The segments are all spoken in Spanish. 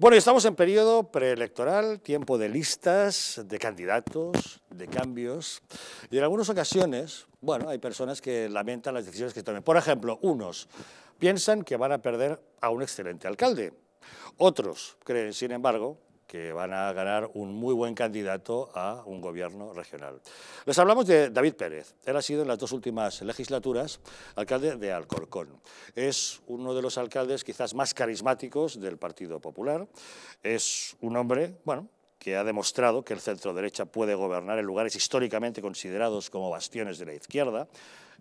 Bueno, estamos en periodo preelectoral, tiempo de listas, de candidatos, de cambios. Y en algunas ocasiones, bueno, hay personas que lamentan las decisiones que tomen. Por ejemplo, unos piensan que van a perder a un excelente alcalde. Otros creen, sin embargo, que van a ganar un muy buen candidato a un gobierno regional. Les hablamos de David Pérez. Él ha sido en las dos últimas legislaturas alcalde de Alcorcón. Es uno de los alcaldes quizás más carismáticos del Partido Popular. Es un hombre, bueno, que ha demostrado que el centro derecha puede gobernar en lugares históricamente considerados como bastiones de la izquierda,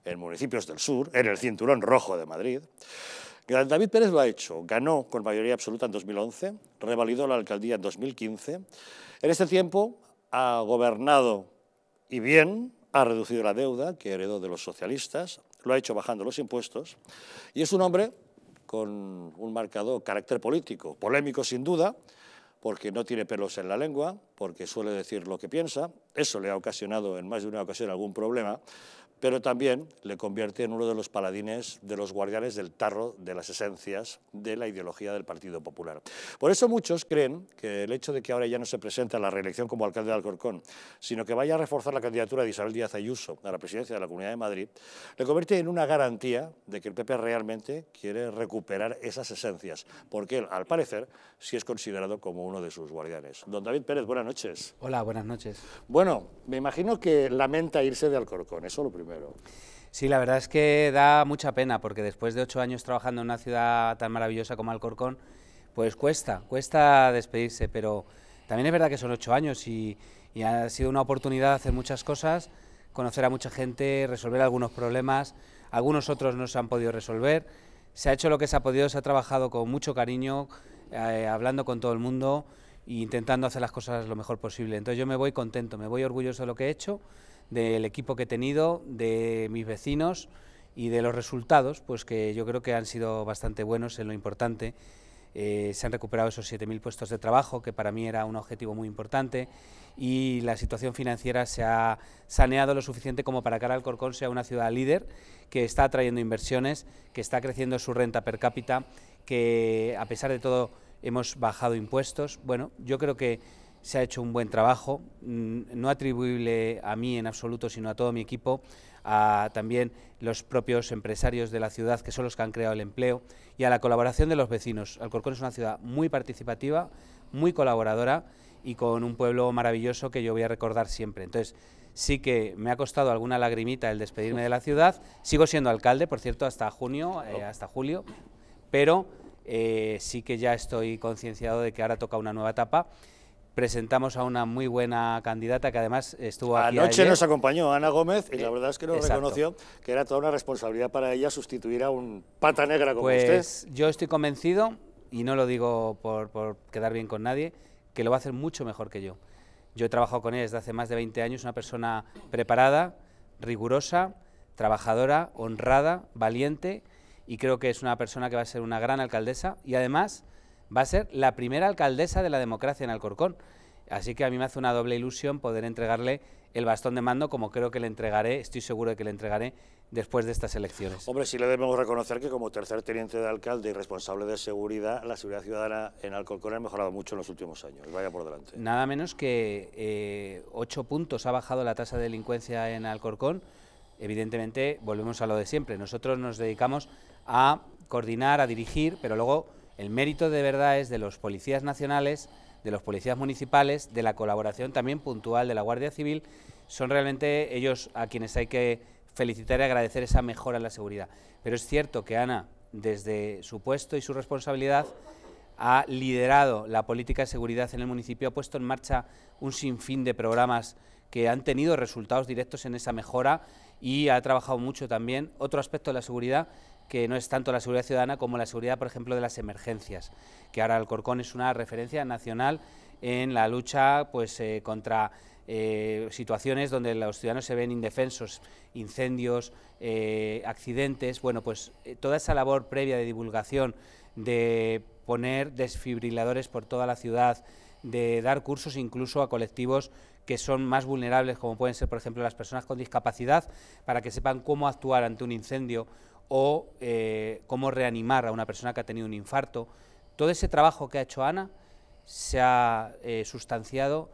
en municipios del sur, en el cinturón rojo de Madrid. David Pérez lo ha hecho. Ganó con mayoría absoluta en 2011, revalidó la alcaldía en 2015. En este tiempo ha gobernado y bien, ha reducido la deuda que heredó de los socialistas, lo ha hecho bajando los impuestos y es un hombre con un marcado carácter político, polémico sin duda, porque no tiene pelos en la lengua, porque suele decir lo que piensa, eso le ha ocasionado en más de una ocasión algún problema, pero también le convierte en uno de los paladines, de los guardianes del tarro de las esencias de la ideología del Partido Popular. Por eso muchos creen que el hecho de que ahora ya no se presenta la reelección como alcalde de Alcorcón, sino que vaya a reforzar la candidatura de Isabel Díaz Ayuso a la presidencia de la Comunidad de Madrid, le convierte en una garantía de que el PP realmente quiere recuperar esas esencias, porque él, al parecer, sí es considerado como uno de sus guardianes. Don David Pérez, buenas noches. Hola, buenas noches. Bueno, me imagino que lamenta irse de Alcorcón, eso lo primero. Sí, la verdad es que da mucha pena, porque después de ocho años trabajando en una ciudad tan maravillosa como Alcorcón, pues cuesta, cuesta despedirse, pero también es verdad que son ocho años y, ha sido una oportunidad de hacer muchas cosas, conocer a mucha gente, resolver algunos problemas, algunos otros no se han podido resolver. Se ha hecho lo que se ha podido, se ha trabajado con mucho cariño, eh, hablando con todo el mundo, intentando hacer las cosas lo mejor posible. Entonces yo me voy contento, me voy orgulloso de lo que he hecho, del equipo que he tenido, de mis vecinos y de los resultados, pues que yo creo que han sido bastante buenos en lo importante. Eh, se han recuperado esos 7.000 puestos de trabajo, que para mí era un objetivo muy importante, y la situación financiera se ha saneado lo suficiente como para que Alcorcón sea una ciudad líder, que está atrayendo inversiones, que está creciendo su renta per cápita, que a pesar de todo hemos bajado impuestos. Bueno, yo creo que se ha hecho un buen trabajo, mm, no atribuible a mí en absoluto, sino a todo mi equipo, a también los propios empresarios de la ciudad, que son los que han creado el empleo, y a la colaboración de los vecinos. Alcorcón es una ciudad muy participativa, muy colaboradora y con un pueblo maravilloso que yo voy a recordar siempre. Entonces, sí que me ha costado alguna lagrimita el despedirme de la ciudad. Sigo siendo alcalde, por cierto, hasta junio, eh, hasta julio, pero eh, sí que ya estoy concienciado de que ahora toca una nueva etapa. Presentamos a una muy buena candidata que además estuvo aquí. Anoche nos acompañó Ana Gómez y la eh, verdad es que nos reconoció que era toda una responsabilidad para ella sustituir a un pata negra como pues, Yo estoy convencido, y no lo digo por, por quedar bien con nadie, que lo va a hacer mucho mejor que yo. Yo he trabajado con ella desde hace más de 20 años, una persona preparada, rigurosa, trabajadora, honrada, valiente y creo que es una persona que va a ser una gran alcaldesa y además va a ser la primera alcaldesa de la democracia en Alcorcón. Así que a mí me hace una doble ilusión poder entregarle el bastón de mando como creo que le entregaré, estoy seguro de que le entregaré después de estas elecciones. Hombre, sí le debemos reconocer que como tercer teniente de alcalde y responsable de seguridad, la seguridad ciudadana en Alcorcón ha mejorado mucho en los últimos años, vaya por delante. Nada menos que eh, ocho puntos ha bajado la tasa de delincuencia en Alcorcón. Evidentemente, volvemos a lo de siempre, nosotros nos dedicamos a coordinar, a dirigir, pero luego el mérito de verdad es de los policías nacionales, de los policías municipales, de la colaboración también puntual de la Guardia Civil. Son realmente ellos a quienes hay que felicitar y agradecer esa mejora en la seguridad. Pero es cierto que Ana, desde su puesto y su responsabilidad, ha liderado la política de seguridad en el municipio, ha puesto en marcha un sinfín de programas que han tenido resultados directos en esa mejora y ha trabajado mucho también. Otro aspecto de la seguridad que no es tanto la seguridad ciudadana como la seguridad, por ejemplo, de las emergencias, que ahora Alcorcón es una referencia nacional en la lucha pues, eh, contra eh, situaciones donde los ciudadanos se ven indefensos, incendios, eh, accidentes. Bueno, pues toda esa labor previa de divulgación, de poner desfibriladores por toda la ciudad, de dar cursos incluso a colectivos que son más vulnerables, como pueden ser, por ejemplo, las personas con discapacidad, para que sepan cómo actuar ante un incendio o eh, cómo reanimar a una persona que ha tenido un infarto. Todo ese trabajo que ha hecho Ana se ha eh, sustanciado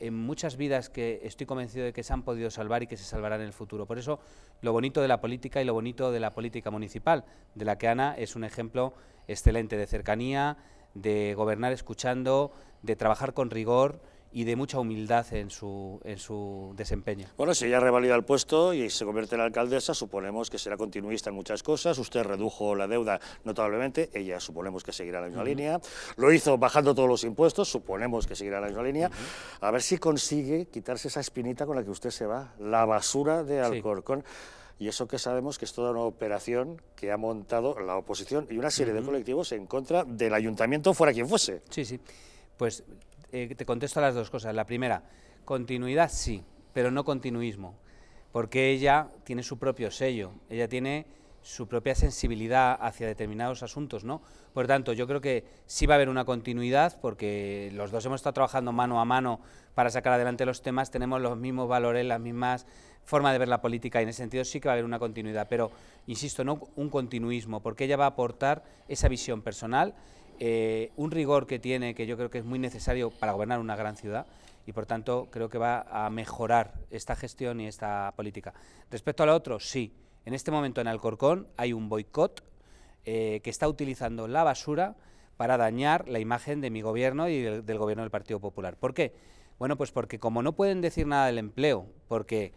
en muchas vidas que estoy convencido de que se han podido salvar y que se salvarán en el futuro. Por eso, lo bonito de la política y lo bonito de la política municipal, de la que Ana es un ejemplo excelente de cercanía, de gobernar escuchando, de trabajar con rigor y de mucha humildad en su, en su desempeño. Bueno, si ella revalida el puesto y se convierte en alcaldesa, suponemos que será continuista en muchas cosas. Usted redujo la deuda notablemente, ella suponemos que seguirá la misma línea. Lo hizo bajando todos los impuestos, suponemos que seguirá la misma línea. A ver si consigue quitarse esa espinita con la que usted se va, la basura de Alcorcón. y eso que sabemos que es toda una operación que ha montado la oposición y una serie de colectivos en contra del ayuntamiento fuera quien fuese. Sí, sí. Pues eh, te contesto a las dos cosas. La primera, continuidad sí, pero no continuismo, porque ella tiene su propio sello, ella tiene su propia sensibilidad hacia determinados asuntos, ¿no? Por tanto, yo creo que sí va a haber una continuidad porque los dos hemos estado trabajando mano a mano para sacar adelante los temas, tenemos los mismos valores, las mismas formas de ver la política y en ese sentido sí que va a haber una continuidad, pero insisto, no un continuismo, porque ella va a aportar esa visión personal eh, un rigor que tiene, que yo creo que es muy necesario para gobernar una gran ciudad y por tanto creo que va a mejorar esta gestión y esta política. Respecto a lo otro, sí. En este momento en Alcorcón hay un boicot eh, que está utilizando la basura para dañar la imagen de mi gobierno y del, gobierno del Partido Popular. ¿Por qué? Bueno, pues porque como no pueden decir nada del empleo, porque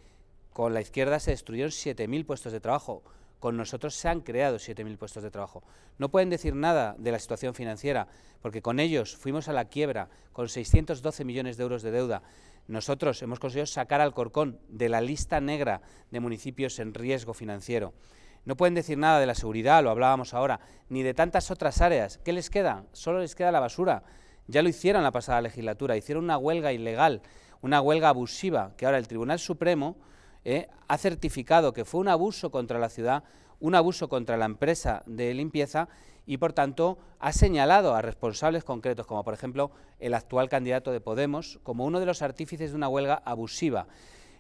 con la izquierda se destruyeron 7.000 puestos de trabajo, con nosotros se han creado 7.000 puestos de trabajo. No pueden decir nada de la situación financiera, porque con ellos fuimos a la quiebra con 612 millones de euros de deuda. Nosotros hemos conseguido sacar al Corcón de la lista negra de municipios en riesgo financiero. No pueden decir nada de la seguridad, lo hablábamos ahora, ni de tantas otras áreas. ¿Qué les queda? Solo les queda la basura. Ya lo hicieron la pasada legislatura, hicieron una huelga ilegal, una huelga abusiva, que ahora el Tribunal Supremo eh, ha certificado que fue un abuso contra la ciudad, un abuso contra la empresa de limpieza y, por tanto, ha señalado a responsables concretos, como por ejemplo el actual candidato de Podemos, como uno de los artífices de una huelga abusiva.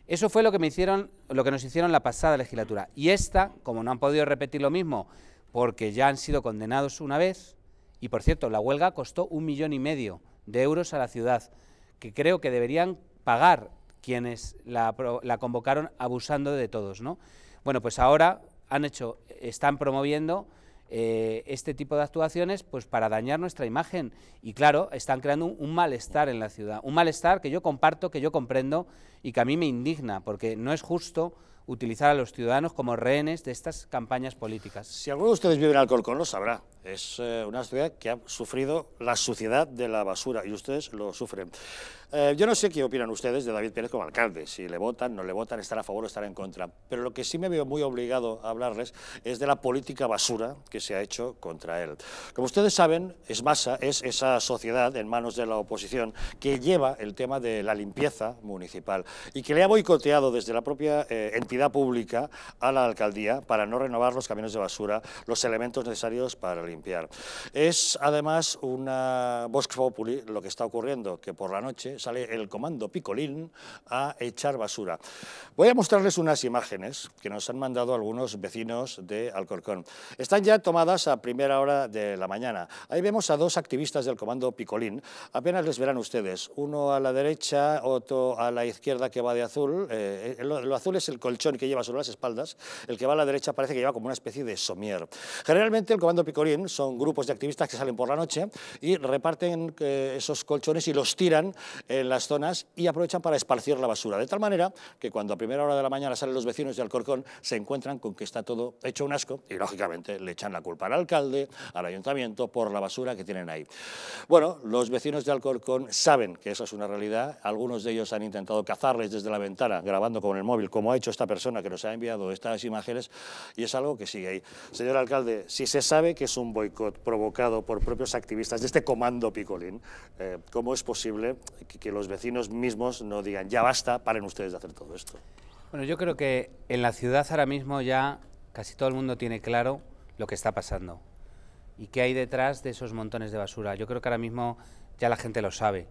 Eso fue lo que, me hicieron, lo que nos hicieron la pasada legislatura. Y esta, como no han podido repetir lo mismo, porque ya han sido condenados una vez, y por cierto, la huelga costó un millón y medio de euros a la ciudad, que creo que deberían pagar quienes la, convocaron abusando de todos. ¿no? Bueno, pues ahora han hecho, están promoviendo eh, este tipo de actuaciones pues para dañar nuestra imagen y claro, están creando un, malestar en la ciudad, un malestar que yo comparto, que yo comprendo y que a mí me indigna porque no es justo utilizar a los ciudadanos como rehenes de estas campañas políticas. Si alguno de ustedes vive en Alcorcón lo sabrá. Es eh, una ciudad que ha sufrido la suciedad de la basura y ustedes lo sufren. Eh, yo no sé qué opinan ustedes de David Pérez como alcalde, si le votan, no le votan, estar a favor o estar en contra. Pero lo que sí me veo muy obligado a hablarles es de la política basura que se ha hecho contra él. Como ustedes saben, Esmasa es esa sociedad en manos de la oposición que lleva el tema de la limpieza municipal y que le ha boicoteado desde la propia eh, entidad pública a la alcaldía para no renovar los caminos de basura, los elementos necesarios para limpiar es además una Bosque Populi lo que está ocurriendo, que por la noche sale el comando Picolín a echar basura. Voy a mostrarles unas imágenes que nos han mandado algunos vecinos de Alcorcón. Están ya tomadas a primera hora de la mañana. Ahí vemos a dos activistas del comando Picolín. Apenas les verán ustedes, uno a la derecha, otro a la izquierda que va de azul. Eh, lo, lo, azul es el colchón que lleva sobre las espaldas, el que va a la derecha parece que lleva como una especie de somier. Generalmente el comando Picolín son grupos de activistas que salen por la noche y reparten eh, esos colchones y los tiran en las zonas y aprovechan para esparcir la basura. De tal manera que cuando a primera hora de la mañana salen los vecinos de Alcorcón se encuentran con que está todo hecho un asco y lógicamente le echan la culpa al alcalde, al ayuntamiento por la basura que tienen ahí. Bueno, los vecinos de Alcorcón saben que esa es una realidad, algunos de ellos han intentado cazarles desde la ventana grabando con el móvil como ha hecho esta persona que nos ha enviado estas imágenes y es algo que sigue ahí. Señor alcalde, si se sabe que es un boicot provocado por propios activistas de este comando picolín, eh, ¿cómo es posible que los vecinos mismos no digan, ya basta, paren ustedes de hacer todo esto? Bueno, yo creo que en la ciudad ahora mismo ya casi todo el mundo tiene claro lo que está pasando y qué hay detrás de esos montones de basura. Yo creo que ahora mismo ya la gente lo sabe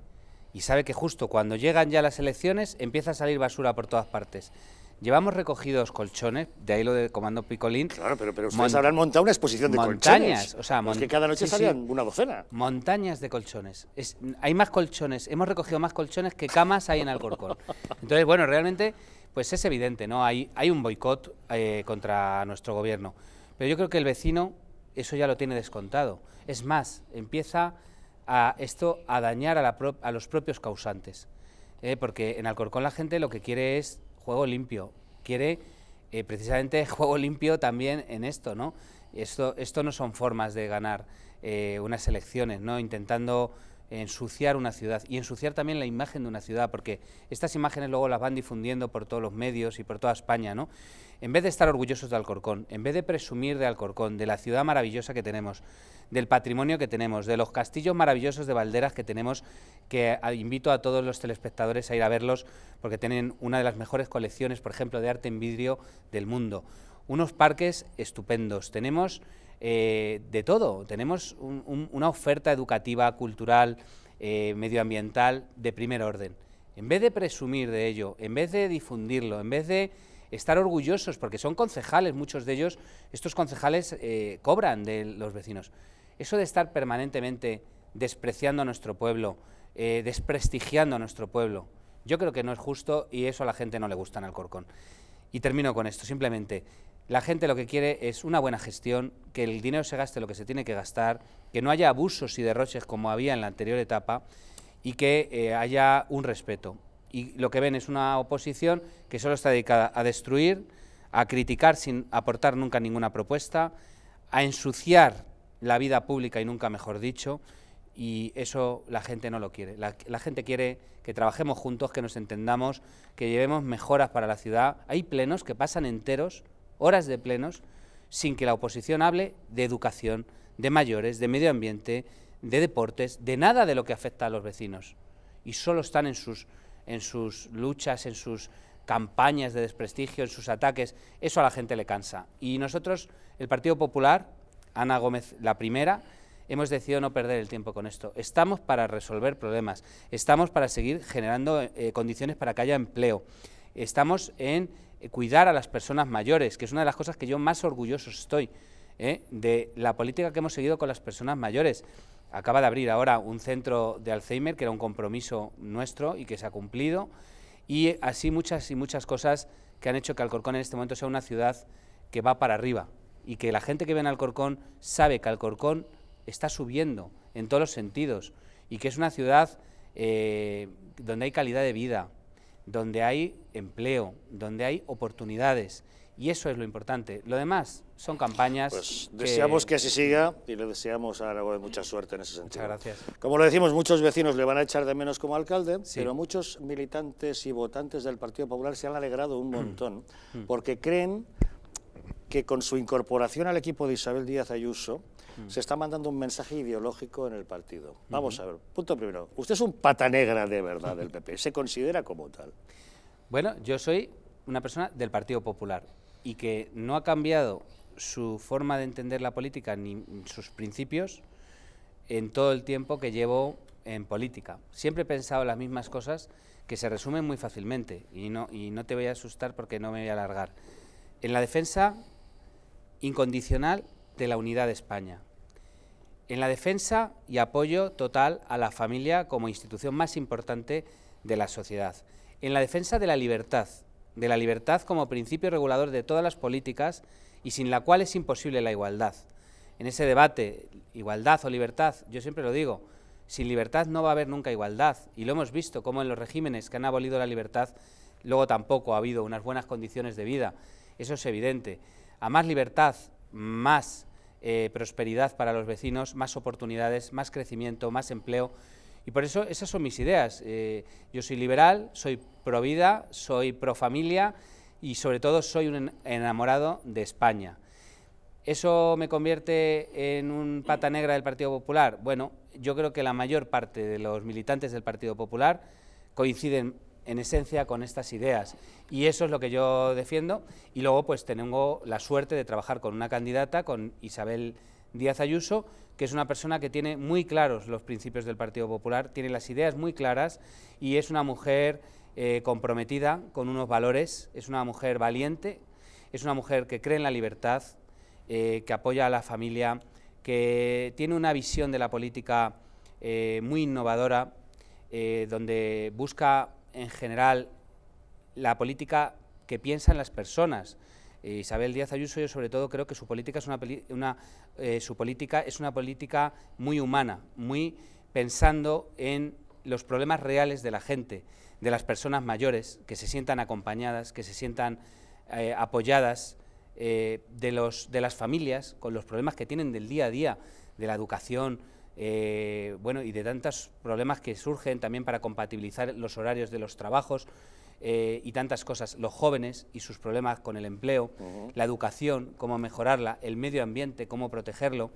y sabe que justo cuando llegan ya las elecciones empieza a salir basura por todas partes. Llevamos recogidos colchones, de ahí lo del Comando Picolín. Claro, pero, pero ustedes habrán montado una exposición de colchones. montañas, o sea, que cada noche salían una docena. Montañas de colchones. hay más colchones, hemos recogido más colchones que camas hay en Alcorcón. Entonces, bueno, realmente, pues es evidente, ¿no? Hay, hay un boicot eh, contra nuestro gobierno. Pero yo creo que el vecino eso ya lo tiene descontado. Es más, empieza a esto a dañar a, a los propios causantes. ¿eh? porque en Alcorcón la gente lo que quiere es juego limpio. Quiere eh, precisamente juego limpio también en esto, ¿no? Esto, esto no son formas de ganar eh, unas elecciones, ¿no? Intentando ensuciar una ciudad y ensuciar también la imagen de una ciudad, porque estas imágenes luego las van difundiendo por todos los medios y por toda España, ¿no? En vez de estar orgullosos de Alcorcón, en vez de presumir de Alcorcón, de la ciudad maravillosa que tenemos, del patrimonio que tenemos, de los castillos maravillosos de Valderas que tenemos, que invito a todos los telespectadores a ir a verlos, porque tienen una de las mejores colecciones, por ejemplo, de arte en vidrio del mundo. Unos parques estupendos. Tenemos eh, de todo. Tenemos una oferta educativa, cultural, eh, medioambiental de primer orden. En vez de presumir de ello, en vez de difundirlo, en vez de estar orgullosos, porque son concejales, muchos de ellos, estos concejales eh, cobran de los vecinos. Eso de estar permanentemente despreciando a nuestro pueblo, desprestigiando a nuestro pueblo, yo creo que no es justo y eso a la gente no le gusta en Alcorcón. Y termino con esto, simplemente, la gente lo que quiere es una buena gestión, que el dinero se gaste lo que se tiene que gastar, que no haya abusos y derroches como había en la anterior etapa y que eh, haya un respeto. Y lo que ven es una oposición que solo está dedicada a destruir, a criticar sin aportar nunca ninguna propuesta, a ensuciar la vida pública y nunca mejor dicho, y eso la gente no lo quiere. la, gente quiere que trabajemos juntos, que nos entendamos, que llevemos mejoras para la ciudad. Hay plenos que pasan enteros horas de plenos sin que la oposición hable de educación, de mayores, de medio ambiente, de deportes, de nada de lo que afecta a los vecinos. Y solo están en sus, en sus luchas, en sus campañas de desprestigio, en sus ataques. Eso a la gente le cansa. Y nosotros, el Partido Popular, Ana Gómez la primera, hemos decidido no perder el tiempo con esto. Estamos para resolver problemas, estamos para seguir generando eh, condiciones para que haya empleo, estamos en eh, cuidar a las personas mayores, que es una de las cosas que yo más orgulloso estoy, ¿eh? de la política que hemos seguido con las personas mayores. Acaba de abrir ahora un centro de Alzheimer, que era un compromiso nuestro y que se ha cumplido, y así muchas y muchas cosas que han hecho que Alcorcón en este momento sea una ciudad que va para arriba y que la gente que ve en Alcorcón sabe que Alcorcón está subiendo en todos los sentidos y que es una ciudad eh, donde hay calidad de vida, donde hay empleo, donde hay oportunidades. Y eso es lo importante. Lo demás son campañas. Pues deseamos que... así siga y le deseamos a de mucha suerte en ese sentido. Muchas gracias. Como lo decimos, muchos vecinos le van a echar de menos como alcalde, pero muchos militantes y votantes del Partido Popular se han alegrado un montón mm. Mm. porque creen que con su incorporación al equipo de Isabel Díaz Ayuso, Mm. se está mandando un mensaje ideológico en el partido. Vamos a ver, punto primero. Usted es un pata negra de verdad del PP, se considera como tal. Bueno, yo soy una persona del Partido Popular y que no ha cambiado su forma de entender la política ni sus principios en todo el tiempo que llevo en política. Siempre he pensado las mismas cosas que se resumen muy fácilmente y no, y no te voy a asustar porque no me voy a alargar. En la defensa incondicional de la unidad de España, en la defensa y apoyo total a la familia como institución más importante de la sociedad, en la defensa de la libertad, de la libertad como principio regulador de todas las políticas y sin la cual es imposible la igualdad. En ese debate, igualdad o libertad, yo siempre lo digo, sin libertad no va a haber nunca igualdad y lo hemos visto como en los regímenes que han abolido la libertad luego tampoco ha habido unas buenas condiciones de vida, eso es evidente. A más libertad, más eh, prosperidad para los vecinos, más oportunidades, más crecimiento, más empleo. Y por eso esas son mis ideas. Eh, yo soy liberal, soy pro vida, soy pro familia y sobre todo soy un enamorado de España. ¿Eso me convierte en un pata negra del Partido Popular? Bueno, yo creo que la mayor parte de los militantes del Partido Popular coinciden en esencia con estas ideas. Y eso es lo que yo defiendo. Y luego pues tengo la suerte de trabajar con una candidata, con Isabel Díaz Ayuso, que es una persona que tiene muy claros los principios del Partido Popular, tiene las ideas muy claras y es una mujer eh, comprometida con unos valores, es una mujer valiente, es una mujer que cree en la libertad, eh, que apoya a la familia, que tiene una visión de la política eh, muy innovadora, donde busca en general la política que piensan las personas. Eh, Isabel Díaz Ayuso, yo sobre todo creo que su política es una, eh, su política es una política muy humana, muy pensando en los problemas reales de la gente, de las personas mayores, que se sientan acompañadas, que se sientan eh, apoyadas, de, los, de las familias, con los problemas que tienen del día a día, de la educación, eh, bueno, y de tantos problemas que surgen también para compatibilizar los horarios de los trabajos eh, y tantas cosas, los jóvenes y sus problemas con el empleo, la educación, cómo mejorarla, el medio ambiente, cómo protegerlo.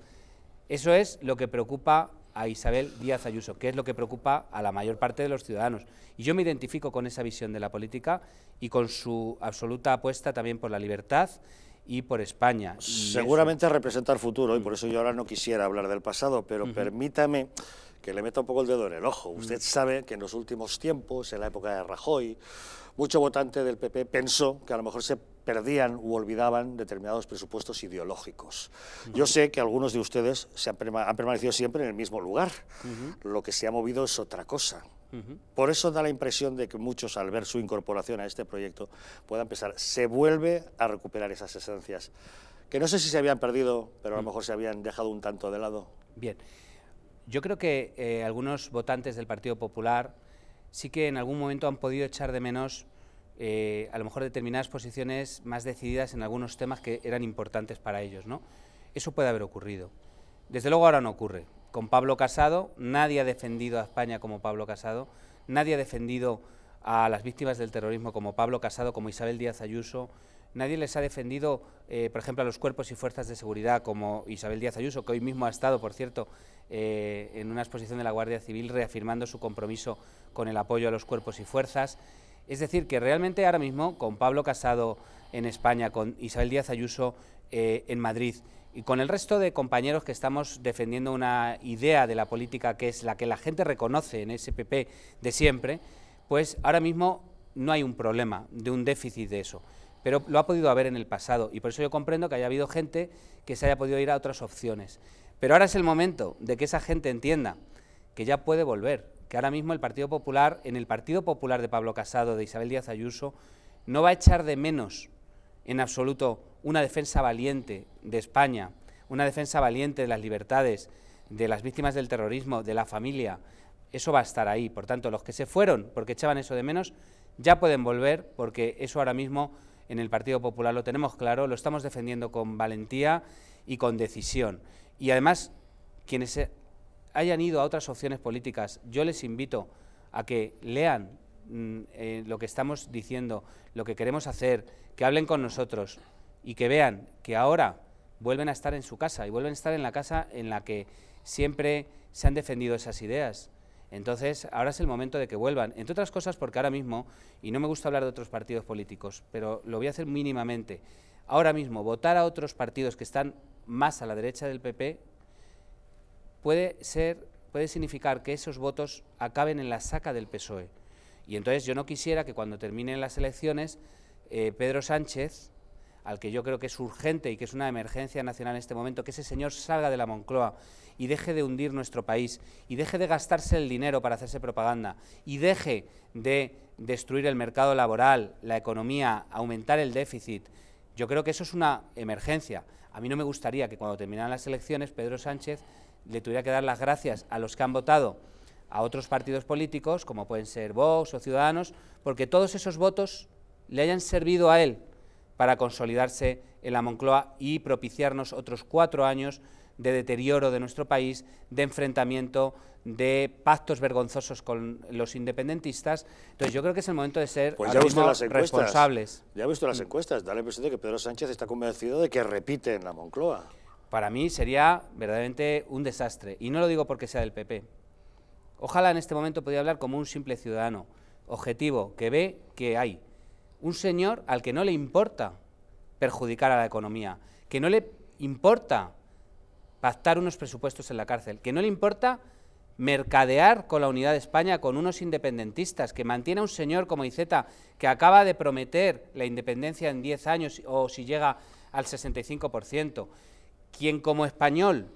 Eso es lo que preocupa a Isabel Díaz Ayuso, que es lo que preocupa a la mayor parte de los ciudadanos. Y yo me identifico con esa visión de la política y con su absoluta apuesta también por la libertad y por España. Seguramente representa el futuro, y mm. por eso yo ahora no quisiera hablar del pasado, pero permítame que le meta un poco el dedo en el ojo. Mm. Usted sabe que en los últimos tiempos, en la época de Rajoy, mucho votante del PP pensó que a lo mejor se perdían u olvidaban determinados presupuestos ideológicos. Yo sé que algunos de ustedes se han, permanecido siempre en el mismo lugar. Lo que se ha movido es otra cosa. Por eso da la impresión de que muchos, al ver su incorporación a este proyecto, puedan pensar, se vuelve a recuperar esas esencias, que no sé si se habían perdido, pero a lo mm. mejor se habían dejado un tanto de lado. Bien, yo creo que eh, algunos votantes del Partido Popular sí que en algún momento han podido echar de menos eh, a lo mejor determinadas posiciones más decididas en algunos temas que eran importantes para ellos, ¿no? Eso puede haber ocurrido. Desde luego ahora no ocurre con Pablo Casado, nadie ha defendido a España como Pablo Casado, nadie ha defendido a las víctimas del terrorismo como Pablo Casado, como Isabel Díaz Ayuso, nadie les ha defendido, eh, por ejemplo, a los cuerpos y fuerzas de seguridad como Isabel Díaz Ayuso, que hoy mismo ha estado, por cierto, eh, en una exposición de la Guardia Civil reafirmando su compromiso con el apoyo a los cuerpos y fuerzas. Es decir, que realmente ahora mismo, con Pablo Casado en España, con Isabel Díaz Ayuso eh, en Madrid, y con el resto de compañeros que estamos defendiendo una idea de la política que es la que la gente reconoce en ese PP de siempre, pues ahora mismo no hay un problema de un déficit de eso. Pero lo ha podido haber en el pasado y por eso yo comprendo que haya habido gente que se haya podido ir a otras opciones. Pero ahora es el momento de que esa gente entienda que ya puede volver, que ahora mismo el Partido Popular, en el Partido Popular de Pablo Casado, de Isabel Díaz Ayuso, no va a echar de menos en absoluto una defensa valiente de España, una defensa valiente de las libertades, de las víctimas del terrorismo, de la familia. Eso va a estar ahí. Por tanto, los que se fueron porque echaban eso de menos, ya pueden volver porque eso ahora mismo en el Partido Popular lo tenemos claro, lo estamos defendiendo con valentía y con decisión. Y además, quienes hayan ido a otras opciones políticas, yo les invito a que lean Mm, eh, lo que estamos diciendo, lo que queremos hacer, que hablen con nosotros y que vean que ahora vuelven a estar en su casa y vuelven a estar en la casa en la que siempre se han defendido esas ideas. Entonces, ahora es el momento de que vuelvan. Entre otras cosas, porque ahora mismo, y no me gusta hablar de otros partidos políticos, pero lo voy a hacer mínimamente, ahora mismo votar a otros partidos que están más a la derecha del PP puede, ser, puede significar que esos votos acaben en la saca del PSOE. Y entonces yo no quisiera que cuando terminen las elecciones, eh, Pedro Sánchez, al que yo creo que es urgente y que es una emergencia nacional en este momento, que ese señor salga de la Moncloa y deje de hundir nuestro país y deje de gastarse el dinero para hacerse propaganda y deje de destruir el mercado laboral, la economía, aumentar el déficit. Yo creo que eso es una emergencia. A mí no me gustaría que cuando terminaran las elecciones Pedro Sánchez le tuviera que dar las gracias a los que han votado a otros partidos políticos, como pueden ser Vox o Ciudadanos, porque todos esos votos le hayan servido a él para consolidarse en la Moncloa y propiciarnos otros cuatro años de deterioro de nuestro país, de enfrentamiento, de pactos vergonzosos con los independentistas. Entonces yo creo que es el momento de ser pues ya visto las responsables. Ya he visto las encuestas, da la impresión de que Pedro Sánchez está convencido de que repite en la Moncloa. Para mí sería verdaderamente un desastre, y no lo digo porque sea del PP, Ojalá en este momento podía hablar como un simple ciudadano, objetivo, que ve que hay un señor al que no le importa perjudicar a la economía, que no le importa pactar unos presupuestos en la cárcel, que no le importa mercadear con la unidad de España, con unos independentistas, que mantiene a un señor como Iceta, que acaba de prometer la independencia en 10 años o si llega al 65%, quien como español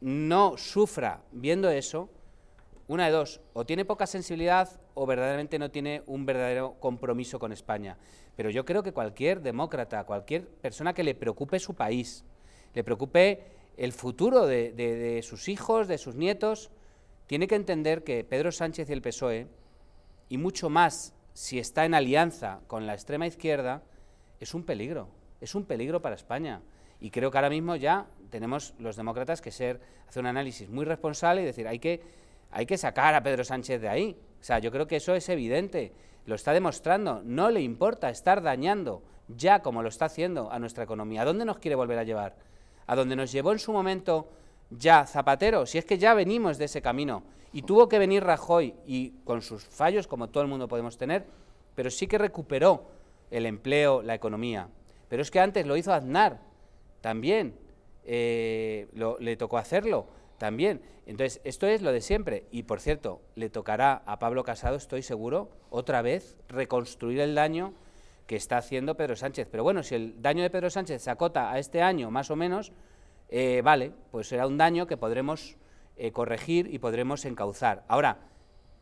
no sufra viendo eso, una de dos, o tiene poca sensibilidad o verdaderamente no tiene un verdadero compromiso con España. Pero yo creo que cualquier demócrata, cualquier persona que le preocupe su país, le preocupe el futuro de, sus hijos, de sus nietos, tiene que entender que Pedro Sánchez y el PSOE, y mucho más si está en alianza con la extrema izquierda, es un peligro, es un peligro para España. Y creo que ahora mismo ya tenemos los demócratas que ser, hacer un análisis muy responsable y decir, hay que hay que sacar a Pedro Sánchez de ahí. O sea, yo creo que eso es evidente, lo está demostrando, no le importa estar dañando ya como lo está haciendo a nuestra economía. ¿A dónde nos quiere volver a llevar? A donde nos llevó en su momento ya Zapatero, si es que ya venimos de ese camino. Y tuvo que venir Rajoy y con sus fallos, como todo el mundo podemos tener, pero sí que recuperó el empleo, la economía. Pero es que antes lo hizo Aznar, también eh, le tocó hacerlo también. Entonces, esto es lo de siempre. Y por cierto, le tocará a Pablo Casado, estoy seguro, otra vez reconstruir el daño que está haciendo Pedro Sánchez. Pero bueno, si el daño de Pedro Sánchez se acota a este año más o menos, eh, vale, pues será un daño que podremos eh, corregir y podremos encauzar. Ahora,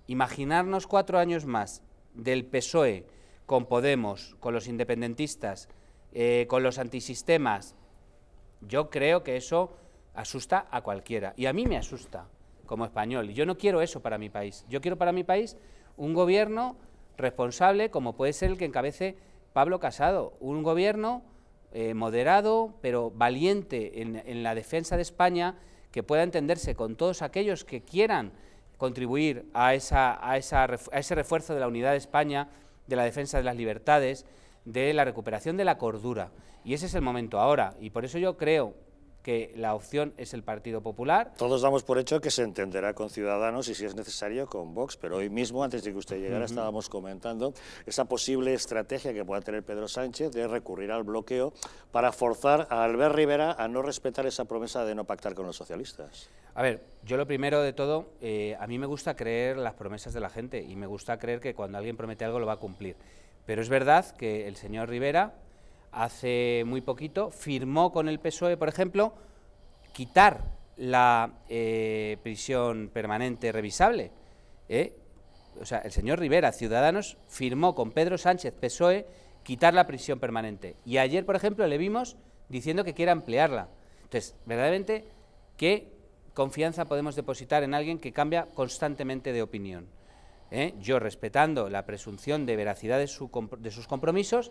imaginarnos cuatro años más del PSOE con Podemos, con los independentistas, eh, con los antisistemas, yo creo que eso asusta a cualquiera. Y a mí me asusta como español. Y yo no quiero eso para mi país. Yo quiero para mi país un gobierno responsable, como puede ser el que encabece Pablo Casado. Un gobierno eh, moderado, pero valiente en, la defensa de España, que pueda entenderse con todos aquellos que quieran contribuir a, esa, esa, a, ese refuerzo de la unidad de España, de la defensa de las libertades, de la recuperación de la cordura. Y ese es el momento ahora. Y por eso yo creo que la opción es el Partido Popular. Todos damos por hecho que se entenderá con Ciudadanos y si es necesario con Vox, pero hoy mismo, antes de que usted llegara, estábamos comentando esa posible estrategia que pueda tener Pedro Sánchez de recurrir al bloqueo para forzar a Albert Rivera a no respetar esa promesa de no pactar con los socialistas. A ver, yo lo primero de todo, eh, a mí me gusta creer las promesas de la gente y me gusta creer que cuando alguien promete algo lo va a cumplir. Pero es verdad que el señor Rivera hace muy poquito, firmó con el PSOE, por ejemplo, quitar la eh, prisión permanente revisable. ¿eh? O sea, el señor Rivera, Ciudadanos, firmó con Pedro Sánchez, PSOE, quitar la prisión permanente. Y ayer, por ejemplo, le vimos diciendo que quiere ampliarla. Entonces, verdaderamente, ¿qué confianza podemos depositar en alguien que cambia constantemente de opinión? ¿eh? Yo, respetando la presunción de veracidad de sus compromisos,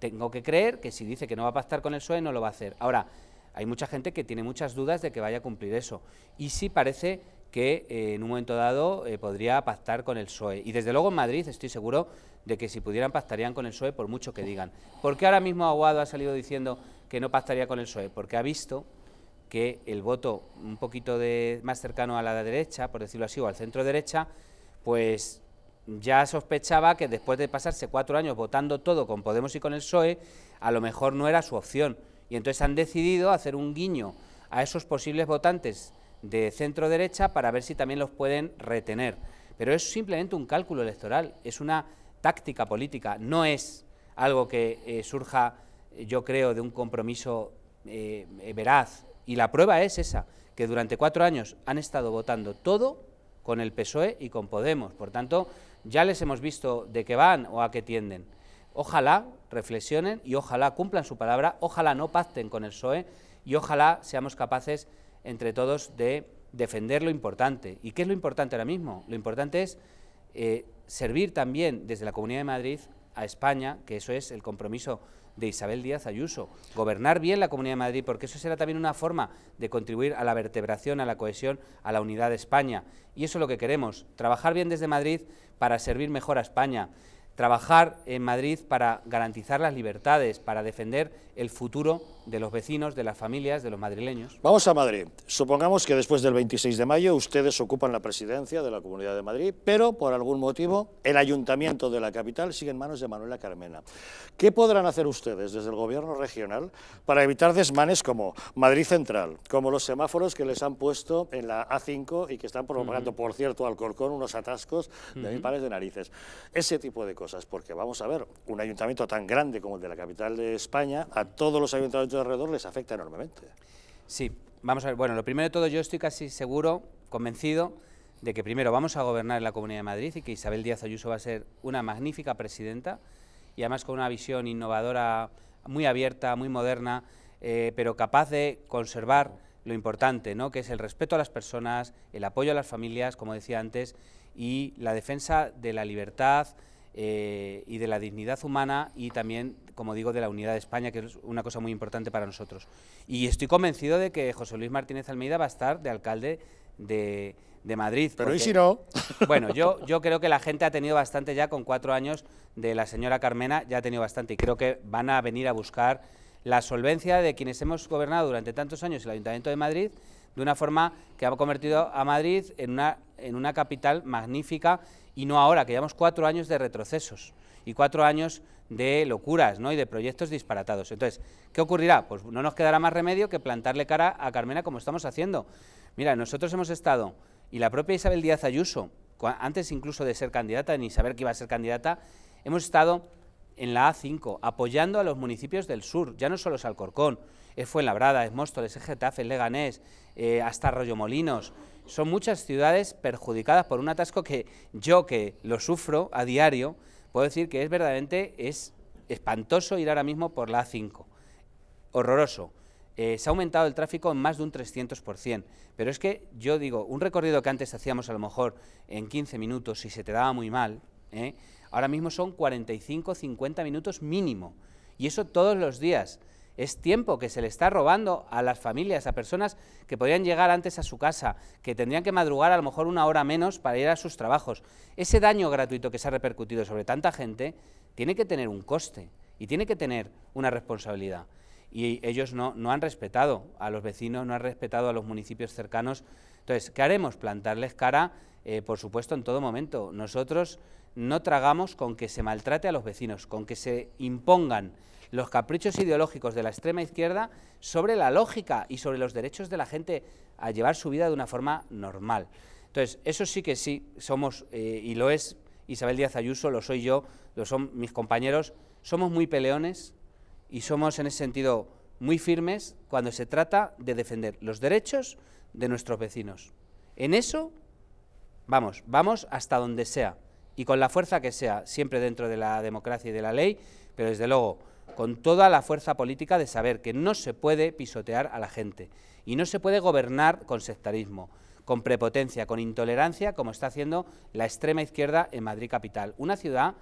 tengo que creer que si dice que no va a pactar con el PSOE no lo va a hacer. Ahora, hay mucha gente que tiene muchas dudas de que vaya a cumplir eso. Y sí parece que eh, en un momento dado eh, podría pactar con el PSOE. Y desde luego en Madrid estoy seguro de que si pudieran pactarían con el PSOE por mucho que digan. ¿Por qué ahora mismo Aguado ha salido diciendo que no pactaría con el PSOE? Porque ha visto que el voto un poquito más cercano a la derecha, por decirlo así, o al centro derecha, pues ya sospechaba que después de pasarse cuatro años votando todo con Podemos y con el PSOE, a lo mejor no era su opción. Y entonces han decidido hacer un guiño a esos posibles votantes de centro derecha para ver si también los pueden retener. Pero es simplemente un cálculo electoral, es una táctica política, no es algo que eh, surja, eh, yo creo, de un compromiso eh, veraz. Y la prueba es esa, que durante cuatro años han estado votando todo con el PSOE y con Podemos. Por tanto, ya les hemos visto de qué van o a qué tienden. Ojalá reflexionen y ojalá cumplan su palabra, ojalá no pacten con el PSOE y ojalá seamos capaces entre todos de defender lo importante. ¿Y qué es lo importante ahora mismo? Lo importante es eh, servir también desde la Comunidad de Madrid a España, que eso es el compromiso de Isabel Díaz Ayuso. Gobernar bien la Comunidad de Madrid, porque eso será también una forma de contribuir a la vertebración, a la cohesión, a la unidad de España. Y eso es lo que queremos, trabajar bien desde Madrid para servir mejor a España trabajar en Madrid para garantizar las libertades, para defender el futuro de los vecinos, de las familias, de los madrileños. Vamos a Madrid. Supongamos que después del 26 de mayo ustedes ocupan la presidencia de la Comunidad de Madrid, pero por algún motivo el ayuntamiento de la capital sigue en manos de Manuela Carmena. ¿Qué podrán hacer ustedes desde el gobierno regional para evitar desmanes como Madrid Central, como los semáforos que les han puesto en la A5 y que están provocando, por cierto, al Corcón unos atascos de mil pares de narices? Ese tipo de cosas, porque vamos a ver, un ayuntamiento tan grande como el de la capital de España, a todos los ayuntamientos alrededor les afecta enormemente. Sí, vamos a ver, bueno, lo primero de todo, yo estoy casi seguro, convencido, de que primero vamos a gobernar en la Comunidad de Madrid y que Isabel Díaz Ayuso va a ser una magnífica presidenta y además con una visión innovadora, muy abierta, muy moderna, eh, pero capaz de conservar lo importante, ¿no? que es el respeto a las personas, el apoyo a las familias, como decía antes, y la defensa de la libertad eh, y de la dignidad humana y también como digo, de la unidad de España, que es una cosa muy importante para nosotros. Y estoy convencido de que José Luis Martínez Almeida va a estar de alcalde de, Madrid. Pero ¿y si no? Bueno, yo, yo creo que la gente ha tenido bastante ya con cuatro años de la señora Carmena, ya ha tenido bastante y creo que van a venir a buscar la solvencia de quienes hemos gobernado durante tantos años el Ayuntamiento de Madrid de una forma que ha convertido a Madrid en una, en una capital magnífica y no ahora, que llevamos cuatro años de retrocesos y cuatro años de locuras ¿no? y de proyectos disparatados. Entonces, ¿qué ocurrirá? Pues no nos quedará más remedio que plantarle cara a Carmena como estamos haciendo. Mira, nosotros hemos estado, y la propia Isabel Díaz Ayuso, antes incluso de ser candidata, ni saber que iba a ser candidata, hemos estado en la A5 apoyando a los municipios del sur, ya no solo Salcorcón, Alcorcón, es eh, Fuenlabrada, es Móstoles, es Getafe, es Leganés, eh, hasta Arroyo Molinos. Son muchas ciudades perjudicadas por un atasco que yo, que lo sufro a diario, puedo decir que es verdaderamente es espantoso ir ahora mismo por la A5. Horroroso. Eh, se ha aumentado el tráfico en más de un 300%. Pero es que yo digo, un recorrido que antes hacíamos a lo mejor en 15 minutos, y se te daba muy mal, ahora mismo son 45, 50 minutos mínimo. Y eso todos los días. Es tiempo que se le está robando a las familias, a personas que podían llegar antes a su casa, que tendrían que madrugar a lo mejor una hora menos para ir a sus trabajos. Ese daño gratuito que se ha repercutido sobre tanta gente tiene que tener un coste y tiene que tener una responsabilidad. Y ellos no, han respetado a los vecinos, no han respetado a los municipios cercanos. Entonces, ¿qué haremos? Plantarles cara, eh, por supuesto, en todo momento. Nosotros no tragamos con que se maltrate a los vecinos, con que se impongan los caprichos ideológicos de la extrema izquierda sobre la lógica y sobre los derechos de la gente a llevar su vida de una forma normal. Entonces, eso sí que sí somos, eh, y lo es Isabel Díaz Ayuso, lo soy yo, lo son mis compañeros, somos muy peleones y somos en ese sentido muy firmes cuando se trata de defender los derechos de nuestros vecinos. En eso, vamos, vamos hasta donde sea y con la fuerza que sea, siempre dentro de la democracia y de la ley, pero desde luego con toda la fuerza política de saber que no se puede pisotear a la gente y no se puede gobernar con sectarismo, con prepotencia, con intolerancia, como está haciendo la extrema izquierda en Madrid capital. Una ciudad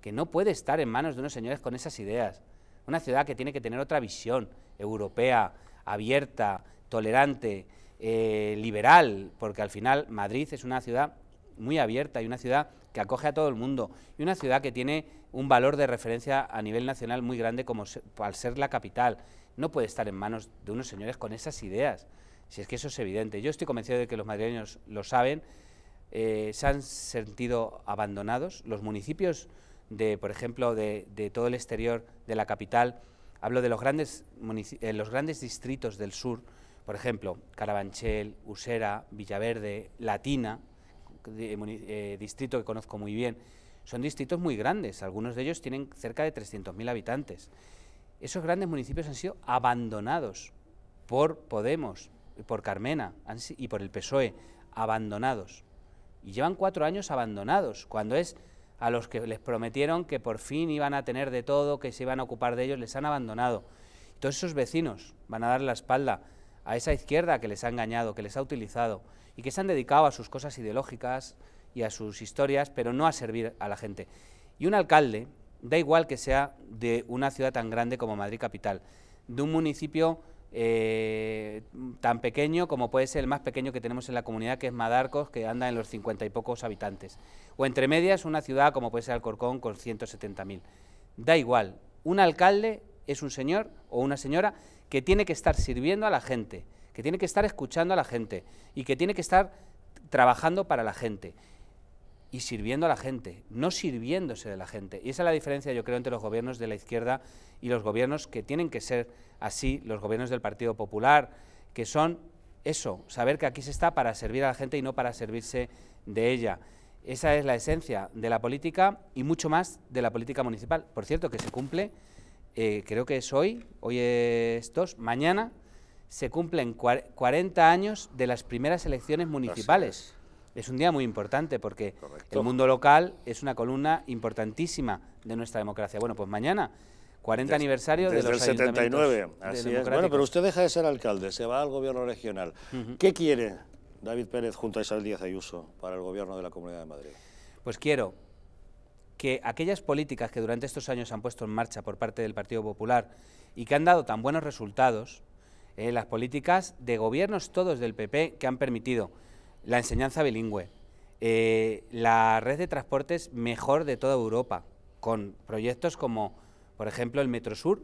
que no puede estar en manos de unos señores con esas ideas. Una ciudad que tiene que tener otra visión europea, abierta, tolerante, eh, liberal, porque al final Madrid es una ciudad muy abierta y una ciudad que acoge a todo el mundo y una ciudad que tiene un valor de referencia a nivel nacional muy grande como al ser la capital. No puede estar en manos de unos señores con esas ideas, si es que eso es evidente. Yo estoy convencido de que los madrileños lo saben, eh, se han sentido abandonados. Los municipios, de, por ejemplo, de, todo el exterior de la capital, hablo de los grandes, eh, los grandes distritos del sur, por ejemplo, Carabanchel, Usera, Villaverde, Latina, eh, distrito que conozco muy bien, son distritos muy grandes, algunos de ellos tienen cerca de 300.000 habitantes. Esos grandes municipios han sido abandonados por Podemos, por Carmena y por el PSOE, abandonados. Y llevan cuatro años abandonados, cuando es a los que les prometieron que por fin iban a tener de todo, que se iban a ocupar de ellos, les han abandonado. todos esos vecinos van a dar la espalda a esa izquierda que les ha engañado, que les ha utilizado y que se han dedicado a sus cosas ideológicas y a sus historias, pero no a servir a la gente. Y un alcalde, da igual que sea de una ciudad tan grande como Madrid Capital, de un municipio eh, tan pequeño como puede ser el más pequeño que tenemos en la comunidad, que es Madarcos, que anda en los cincuenta y pocos habitantes. O entre medias una ciudad como puede ser Alcorcón con 170.000. Da igual, un alcalde es un señor o una señora que tiene que estar sirviendo a la gente, que tiene que estar escuchando a la gente y que tiene que estar trabajando para la gente y sirviendo a la gente, no sirviéndose de la gente. Y esa es la diferencia, yo creo, entre los gobiernos de la izquierda y los gobiernos que tienen que ser así, los gobiernos del Partido Popular, que son eso, saber que aquí se está para servir a la gente y no para servirse de ella. Esa es la esencia de la política y mucho más de la política municipal. Por cierto, que se cumple eh, creo que es hoy, hoy es mañana se cumplen 40 años de las primeras elecciones municipales. Es. un día muy importante porque el mundo local es una columna importantísima de nuestra democracia. Bueno, pues mañana 40 aniversario de los el 79, así Bueno, pero usted deja de ser alcalde, se va al gobierno regional. ¿Qué quiere David Pérez junto a Isabel Díaz Ayuso para el gobierno de la Comunidad de Madrid? Pues quiero que aquellas políticas que durante estos años han puesto en marcha por parte del Partido Popular y que han dado tan buenos resultados, eh, las políticas de gobiernos todos del PP que han permitido la enseñanza bilingüe, eh, la red de transportes mejor de toda Europa, con proyectos como, por ejemplo, el Metrosur,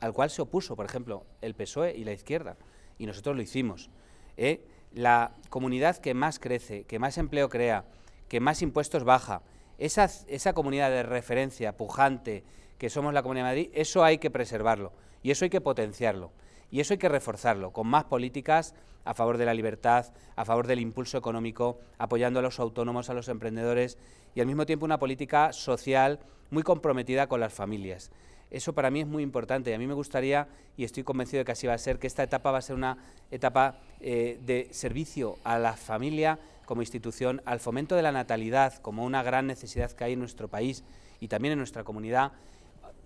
al cual se opuso, por ejemplo, el PSOE y la izquierda, y nosotros lo hicimos. Eh. la comunidad que más crece, que más empleo crea, que más impuestos baja, esa, comunidad de referencia pujante que somos la Comunidad de Madrid, eso hay que preservarlo y eso hay que potenciarlo. Y eso hay que reforzarlo con más políticas a favor de la libertad, a favor del impulso económico, apoyando a los autónomos, a los emprendedores y al mismo tiempo una política social muy comprometida con las familias. Eso para mí es muy importante y a mí me gustaría, y estoy convencido de que así va a ser, que esta etapa va a ser una etapa eh, de servicio a la familia, como institución al fomento de la natalidad como una gran necesidad que hay en nuestro país y también en nuestra comunidad,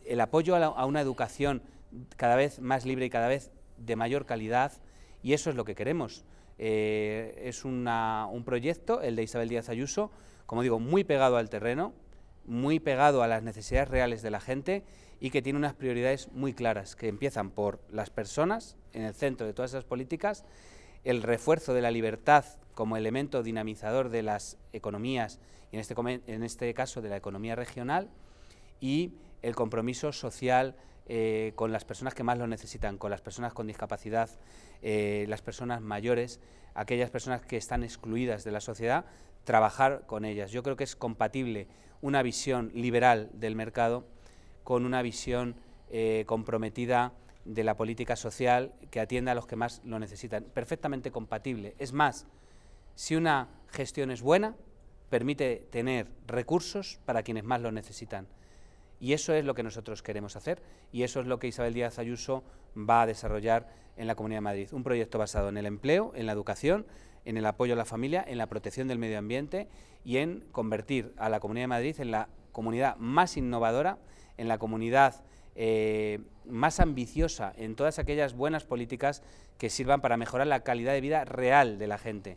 el apoyo a, una educación cada vez más libre y cada vez de mayor calidad y eso es lo que queremos. Eh, es un proyecto, el de Isabel Díaz Ayuso, como digo, muy pegado al terreno, muy pegado a las necesidades reales de la gente y que tiene unas prioridades muy claras, que empiezan por las personas en el centro de todas esas políticas, el refuerzo de la libertad como elemento dinamizador de las economías, en este, en este caso de la economía regional, y el compromiso social eh, con las personas que más lo necesitan, con las personas con discapacidad, eh, las personas mayores, aquellas personas que están excluidas de la sociedad, trabajar con ellas. Yo creo que es compatible una visión liberal del mercado con una visión eh, comprometida de la política social que atienda a los que más lo necesitan. Perfectamente compatible. Es más, si una gestión es buena, permite tener recursos para quienes más lo necesitan. Y eso es lo que nosotros queremos hacer y eso es lo que Isabel Díaz Ayuso va a desarrollar en la Comunidad de Madrid. Un proyecto basado en el empleo, en la educación, en el apoyo a la familia, en la protección del medio ambiente y en convertir a la Comunidad de Madrid en la comunidad más innovadora, en la comunidad eh, más ambiciosa en todas aquellas buenas políticas que sirvan para mejorar la calidad de vida real de la gente.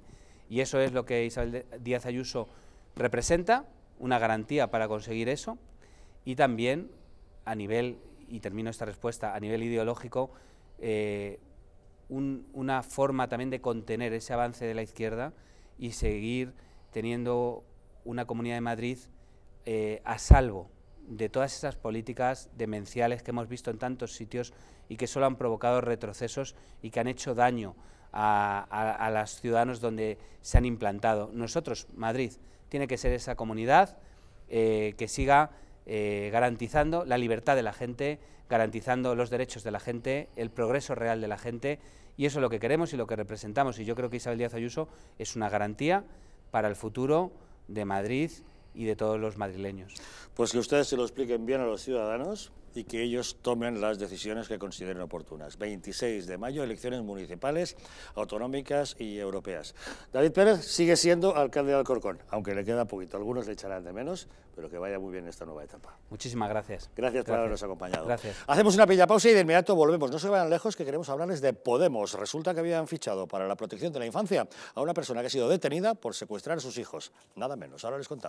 Y eso es lo que Isabel Díaz Ayuso representa, una garantía para conseguir eso. Y también a nivel, y termino esta respuesta, a nivel ideológico, eh, una forma también de contener ese avance de la izquierda y seguir teniendo una comunidad de Madrid eh, a salvo de todas esas políticas demenciales que hemos visto en tantos sitios y que solo han provocado retrocesos y que han hecho daño a, a, los ciudadanos donde se han implantado. Nosotros, Madrid, tiene que ser esa comunidad eh, que siga eh, garantizando la libertad de la gente, garantizando los derechos de la gente, el progreso real de la gente, y eso es lo que queremos y lo que representamos. Y yo creo que Isabel Díaz Ayuso es una garantía para el futuro de Madrid y de todos los madrileños. Pues que ustedes se lo expliquen bien a los ciudadanos, y que ellos tomen las decisiones que consideren oportunas. 26 de mayo, elecciones municipales, autonómicas y europeas. David Pérez sigue siendo alcalde de Alcorcón, aunque le queda poquito. Algunos le echarán de menos, pero que vaya muy bien esta nueva etapa. Muchísimas gracias. Gracias, por habernos acompañado. Hacemos una pequeña pausa y de inmediato volvemos. No se vayan lejos que queremos hablarles de Podemos. Resulta que habían fichado para la protección de la infancia a una persona que ha sido detenida por secuestrar a sus hijos. Nada menos. Ahora les contamos.